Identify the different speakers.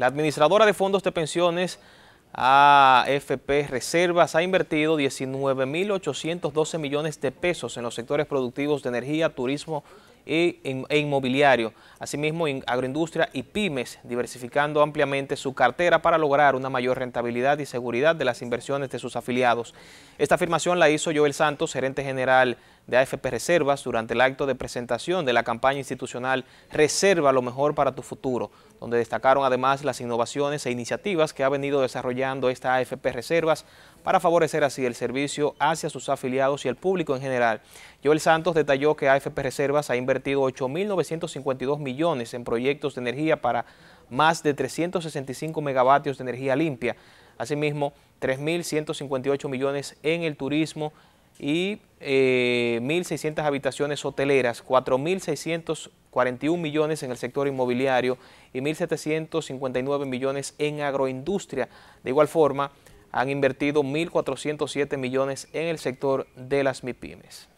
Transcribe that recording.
Speaker 1: La administradora de fondos de pensiones AFP Reservas ha invertido 19.812 millones de pesos en los sectores productivos de energía, turismo e, inmobiliario, asimismo en agroindustria y pymes, diversificando ampliamente su cartera para lograr una mayor rentabilidad y seguridad de las inversiones de sus afiliados. Esta afirmación la hizo Joel Santos, gerente general de de AFP Reservas durante el acto de presentación de la campaña institucional Reserva lo mejor para tu futuro, donde destacaron además las innovaciones e iniciativas que ha venido desarrollando esta AFP Reservas para favorecer así el servicio hacia sus afiliados y el público en general. Joel Santos detalló que AFP Reservas ha invertido 8.952 millones en proyectos de energía para más de 365 megavatios de energía limpia, asimismo 3.158 millones en el turismo y 1.600 eh, habitaciones hoteleras, 4.641 millones en el sector inmobiliario y 1.759 millones en agroindustria. De igual forma, han invertido 1.407 millones en el sector de las MIPIMES.